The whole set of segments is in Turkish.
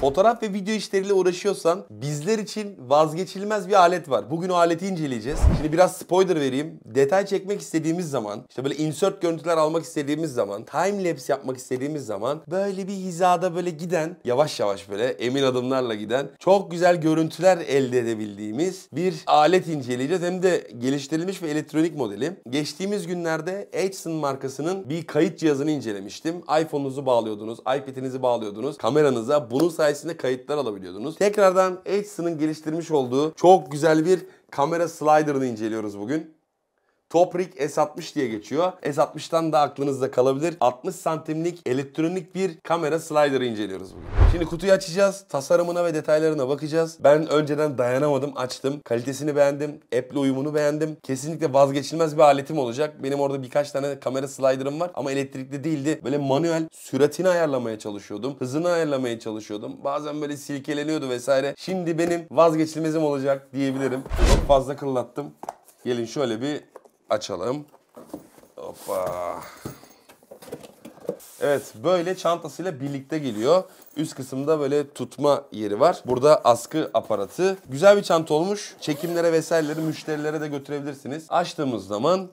Fotoğraf ve video işleriyle uğraşıyorsan bizler için vazgeçilmez bir alet var. Bugün o aleti inceleyeceğiz. Şimdi biraz spoiler vereyim. Detay çekmek istediğimiz zaman, işte böyle insert görüntüler almak istediğimiz zaman, time lapse yapmak istediğimiz zaman böyle bir hizada böyle giden, yavaş yavaş böyle emin adımlarla giden çok güzel görüntüler elde edebildiğimiz bir alet inceleyeceğiz. Hem de geliştirilmiş ve elektronik modeli. Geçtiğimiz günlerde Edson markasının bir kayıt cihazını incelemiştim. iPhone'unuzu bağlıyordunuz, iPad'inizi bağlıyordunuz. Kameranıza bunu say sayesinde kayıtlar alabiliyordunuz. Tekrardan Edson'ın geliştirmiş olduğu çok güzel bir kamera slider'ını inceliyoruz bugün. Toprik S60 diye geçiyor. S60'tan da aklınızda kalabilir. 60 santimlik elektronik bir kamera slider'ı inceliyoruz bugün. Şimdi kutuyu açacağız. Tasarımına ve detaylarına bakacağız. Ben önceden dayanamadım. Açtım. Kalitesini beğendim. App'le uyumunu beğendim. Kesinlikle vazgeçilmez bir aletim olacak. Benim orada birkaç tane kamera slider'ım var ama elektrikli değildi. Böyle manuel süratini ayarlamaya çalışıyordum. Hızını ayarlamaya çalışıyordum. Bazen böyle silkeleniyordu vesaire. Şimdi benim vazgeçilmezim olacak diyebilirim. Çok fazla kırlattım. Gelin şöyle bir açalım. Hoppa. Evet böyle çantasıyla birlikte geliyor. Üst kısımda böyle tutma yeri var. Burada askı aparatı. Güzel bir çanta olmuş. Çekimlere vesairelere müşterilere de götürebilirsiniz. Açtığımız zaman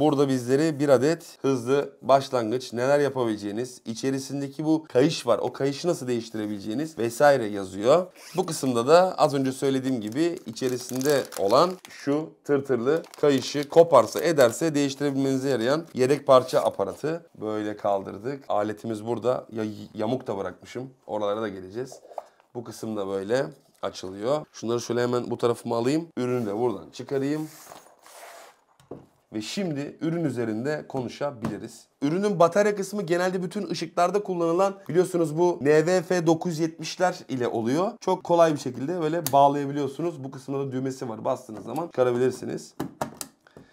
Burada bizleri bir adet hızlı başlangıç, neler yapabileceğiniz, içerisindeki bu kayış var. O kayışı nasıl değiştirebileceğiniz vesaire yazıyor. Bu kısımda da az önce söylediğim gibi içerisinde olan şu tırtırlı kayışı koparsa ederse değiştirebilmenize yarayan yedek parça aparatı. Böyle kaldırdık. Aletimiz burada. Ya, yamuk da bırakmışım. Oralara da geleceğiz. Bu kısımda böyle açılıyor. Şunları şöyle hemen bu tarafıma alayım. Ürünü de buradan çıkarayım ve şimdi ürün üzerinde konuşabiliriz. Ürünün batarya kısmı genelde bütün ışıklarda kullanılan biliyorsunuz bu NVF 970'ler ile oluyor. Çok kolay bir şekilde böyle bağlayabiliyorsunuz. Bu kısımda da düğmesi var. Bastığınız zaman çıkarabilirsiniz.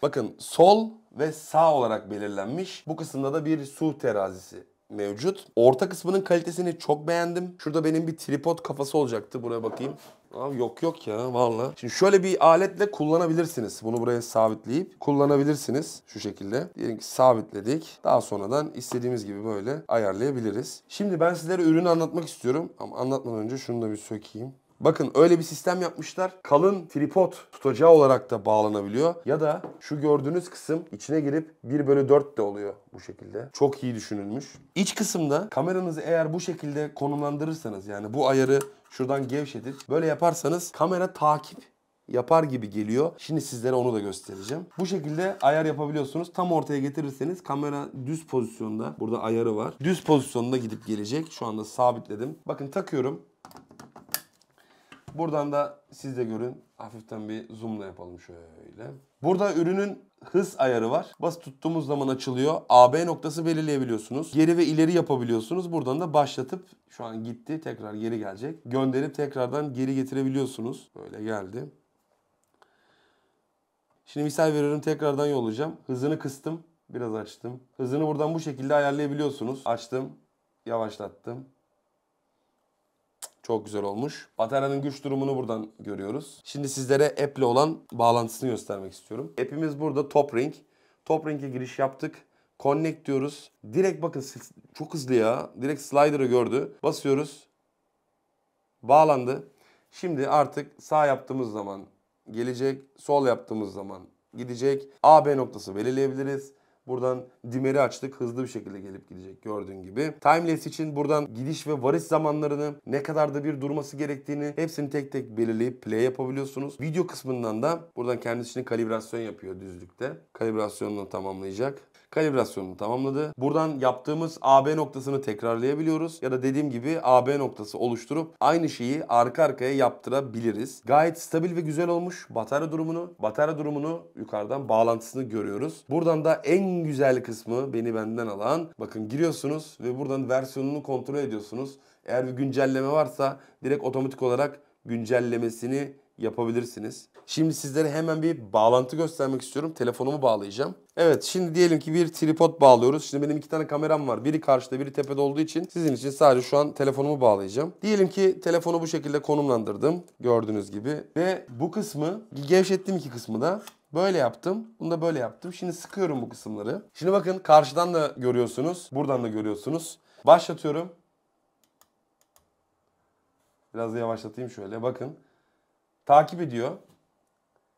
Bakın sol ve sağ olarak belirlenmiş. Bu kısımda da bir su terazisi mevcut. Orta kısmının kalitesini çok beğendim. Şurada benim bir tripod kafası olacaktı. Buraya bakayım. Abi yok yok ya valla. Şimdi şöyle bir aletle kullanabilirsiniz. Bunu buraya sabitleyip kullanabilirsiniz şu şekilde. Diyelim ki sabitledik. Daha sonradan istediğimiz gibi böyle ayarlayabiliriz. Şimdi ben sizlere ürünü anlatmak istiyorum. Ama anlatmadan önce şunu da bir sökeyim. Bakın öyle bir sistem yapmışlar. Kalın tripod tutacağı olarak da bağlanabiliyor. Ya da şu gördüğünüz kısım içine girip 1 bölü 4 de oluyor bu şekilde. Çok iyi düşünülmüş. İç kısımda kameranızı eğer bu şekilde konumlandırırsanız yani bu ayarı şuradan gevşetip böyle yaparsanız kamera takip yapar gibi geliyor. Şimdi sizlere onu da göstereceğim. Bu şekilde ayar yapabiliyorsunuz. Tam ortaya getirirseniz kamera düz pozisyonda. Burada ayarı var. Düz pozisyonda gidip gelecek. Şu anda sabitledim. Bakın takıyorum. Buradan da siz de görün. Hafiften bir zoomla yapalım şöyle. Burada ürünün hız ayarı var. Bas tuttuğumuz zaman açılıyor. AB noktası belirleyebiliyorsunuz. Geri ve ileri yapabiliyorsunuz. Buradan da başlatıp şu an gitti tekrar geri gelecek. Gönderip tekrardan geri getirebiliyorsunuz. Böyle geldi. Şimdi misal veriyorum tekrardan yollayacağım. Hızını kıstım. Biraz açtım. Hızını buradan bu şekilde ayarlayabiliyorsunuz. Açtım. Yavaşlattım. Çok güzel olmuş. Bataryanın güç durumunu buradan görüyoruz. Şimdi sizlere app'le olan bağlantısını göstermek istiyorum. App'imiz burada Top Ring. Top Ring'e giriş yaptık. Connect diyoruz. Direkt bakın çok hızlı ya. Direkt slider'ı gördü. Basıyoruz. Bağlandı. Şimdi artık sağ yaptığımız zaman gelecek, sol yaptığımız zaman gidecek. AB noktası belirleyebiliriz. Buradan dimeri açtık. Hızlı bir şekilde gelip gidecek gördüğün gibi. Timeless için buradan gidiş ve varış zamanlarını ne kadar da bir durması gerektiğini hepsini tek tek belirleyip play yapabiliyorsunuz. Video kısmından da buradan kendisini kalibrasyon yapıyor düzlükte. Kalibrasyonunu tamamlayacak kalibrasyonunu tamamladı. Buradan yaptığımız AB noktasını tekrarlayabiliyoruz ya da dediğim gibi AB noktası oluşturup aynı şeyi arka arkaya yaptırabiliriz. Gayet stabil ve güzel olmuş batarya durumunu. Batarya durumunu yukarıdan bağlantısını görüyoruz. Buradan da en güzel kısmı beni benden alan bakın giriyorsunuz ve buradan versiyonunu kontrol ediyorsunuz. Eğer bir güncelleme varsa direkt otomatik olarak güncellemesini yapabilirsiniz. Şimdi sizlere hemen bir bağlantı göstermek istiyorum. Telefonumu bağlayacağım. Evet şimdi diyelim ki bir tripod bağlıyoruz. Şimdi benim iki tane kameram var. Biri karşıda biri tepede olduğu için sizin için sadece şu an telefonumu bağlayacağım. Diyelim ki telefonu bu şekilde konumlandırdım. Gördüğünüz gibi. Ve bu kısmı gevşettim iki kısmı da. Böyle yaptım. Bunu da böyle yaptım. Şimdi sıkıyorum bu kısımları. Şimdi bakın karşıdan da görüyorsunuz. Buradan da görüyorsunuz. Başlatıyorum. Biraz da yavaşlatayım şöyle. Bakın. Takip ediyor.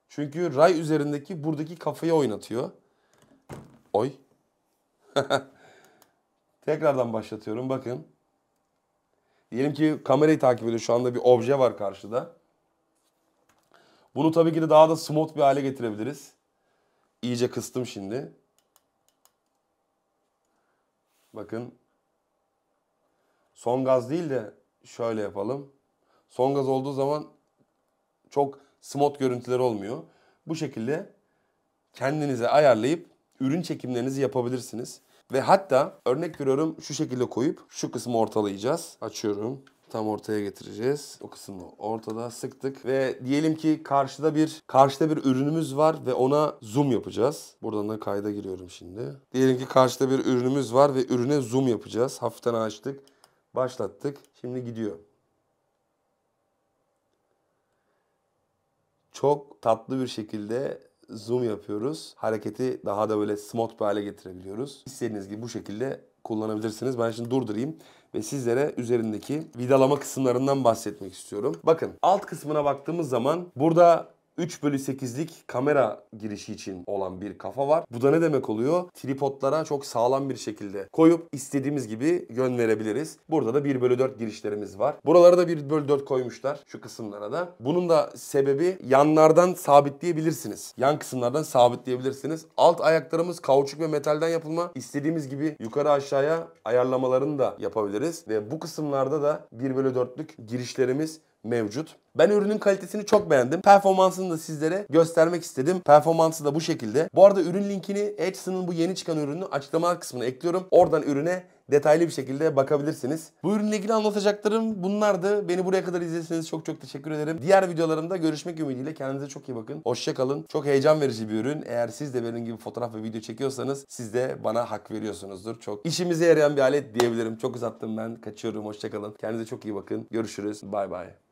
Çünkü ray üzerindeki buradaki kafayı oynatıyor. Oy. Tekrardan başlatıyorum. Bakın. Diyelim ki kamerayı takip ediyor. Şu anda bir obje var karşıda. Bunu tabii ki de daha da smooth bir hale getirebiliriz. İyice kıstım şimdi. Bakın. Son gaz değil de şöyle yapalım. Son gaz olduğu zaman çok smot görüntüler olmuyor. Bu şekilde kendinize ayarlayıp ürün çekimlerinizi yapabilirsiniz. Ve hatta örnek veriyorum şu şekilde koyup şu kısmı ortalayacağız. Açıyorum. Tam ortaya getireceğiz. O kısmı ortada sıktık ve diyelim ki karşıda bir karşıda bir ürünümüz var ve ona zoom yapacağız. Buradan da kayda giriyorum şimdi. Diyelim ki karşıda bir ürünümüz var ve ürüne zoom yapacağız. Hafiften açtık. Başlattık. Şimdi gidiyor. çok tatlı bir şekilde zoom yapıyoruz. Hareketi daha da böyle smooth bir hale getirebiliyoruz. İstediğiniz gibi bu şekilde kullanabilirsiniz. Ben şimdi durdurayım ve sizlere üzerindeki vidalama kısımlarından bahsetmek istiyorum. Bakın alt kısmına baktığımız zaman burada 3 bölü 8'lik kamera girişi için olan bir kafa var. Bu da ne demek oluyor? Tripodlara çok sağlam bir şekilde koyup istediğimiz gibi yön verebiliriz. Burada da 1 bölü 4 girişlerimiz var. Buralara da 1 bölü 4 koymuşlar şu kısımlara da. Bunun da sebebi yanlardan sabitleyebilirsiniz. Yan kısımlardan sabitleyebilirsiniz. Alt ayaklarımız kauçuk ve metalden yapılma. İstediğimiz gibi yukarı aşağıya ayarlamalarını da yapabiliriz. Ve bu kısımlarda da 1 bölü 4'lük girişlerimiz mevcut. Ben ürünün kalitesini çok beğendim. Performansını da sizlere göstermek istedim. Performansı da bu şekilde. Bu arada ürün linkini Edson'ın bu yeni çıkan ürünü açıklama kısmına ekliyorum. Oradan ürüne detaylı bir şekilde bakabilirsiniz. Bu ürünle ilgili anlatacaklarım bunlardı. Beni buraya kadar izlediyseniz çok çok teşekkür ederim. Diğer videolarımda görüşmek ümidiyle kendinize çok iyi bakın. Hoşçakalın. Çok heyecan verici bir ürün. Eğer siz de benim gibi fotoğraf ve video çekiyorsanız siz de bana hak veriyorsunuzdur. Çok işimize yarayan bir alet diyebilirim. Çok uzattım ben. Kaçıyorum. Hoşçakalın. Kendinize çok iyi bakın. Görüşürüz. Bay bay.